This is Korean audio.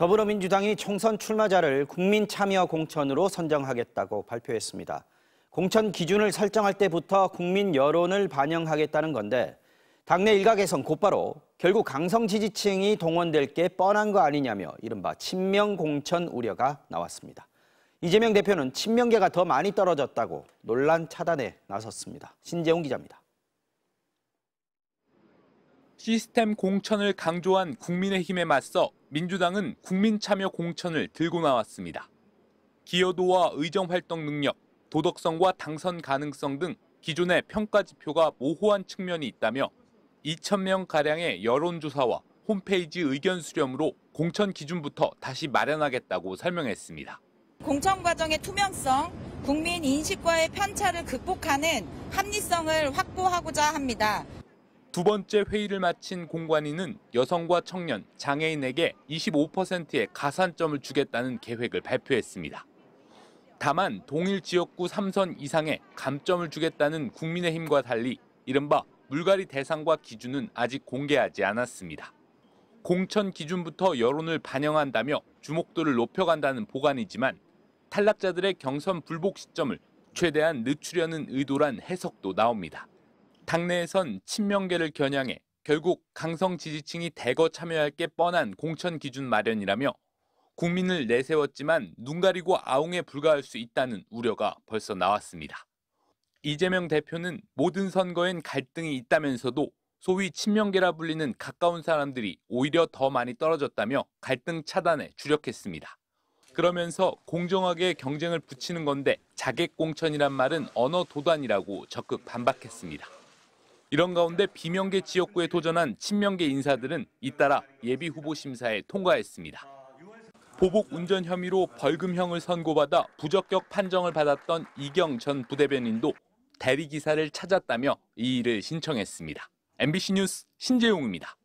더불어민주당이 총선 출마자를 국민 참여 공천으로 선정하겠다고 발표했습니다. 공천 기준을 설정할 때부터 국민 여론을 반영하겠다는 건데 당내 일각에선 곧바로 결국 강성 지지층이 동원될 게 뻔한 거 아니냐며 이른바 친명 공천 우려가 나왔습니다. 이재명 대표는 친명계가 더 많이 떨어졌다고 논란 차단에 나섰습니다. 신재웅 기자입니다. 시스템 공천을 강조한 국민의힘에 맞서 민주당은 국민참여 공천을 들고 나왔습니다. 기여도와 의정활동 능력, 도덕성과 당선 가능성 등 기존의 평가 지표가 모호한 측면이 있다며 2,000명가량의 여론조사와 홈페이지 의견 수렴으로 공천 기준부터 다시 마련하겠다고 설명했습니다. 공천 과정의 투명성, 국민 인식과의 편차를 극복하는 합리성을 확보하고자 합니다. 두 번째 회의를 마친 공관위는 여성과 청년, 장애인에게 25%의 가산점을 주겠다는 계획을 발표했습니다. 다만 동일 지역구 3선 이상의 감점을 주겠다는 국민의힘과 달리 이른바 물갈이 대상과 기준은 아직 공개하지 않았습니다. 공천 기준부터 여론을 반영한다며 주목도를 높여간다는 보관이지만 탈락자들의 경선 불복 시점을 최대한 늦추려는 의도란 해석도 나옵니다. 당내에선 친명계를 겨냥해 결국 강성 지지층이 대거 참여할 게 뻔한 공천 기준 마련이라며 국민을 내세웠지만 눈 가리고 아웅에 불과할 수 있다는 우려가 벌써 나왔습니다. 이재명 대표는 모든 선거엔 갈등이 있다면서도 소위 친명계라 불리는 가까운 사람들이 오히려 더 많이 떨어졌다며 갈등 차단에 주력했습니다. 그러면서 공정하게 경쟁을 붙이는 건데 자객 공천이란 말은 언어 도단이라고 적극 반박했습니다. 이런 가운데 비명계 지역구에 도전한 친명계 인사들은 잇따라 예비 후보 심사에 통과했습니다. 보복 운전 혐의로 벌금형을 선고받아 부적격 판정을 받았던 이경 전 부대변인도 대리기사를 찾았다며 이의를 신청했습니다. MBC 뉴스 신재용입니다.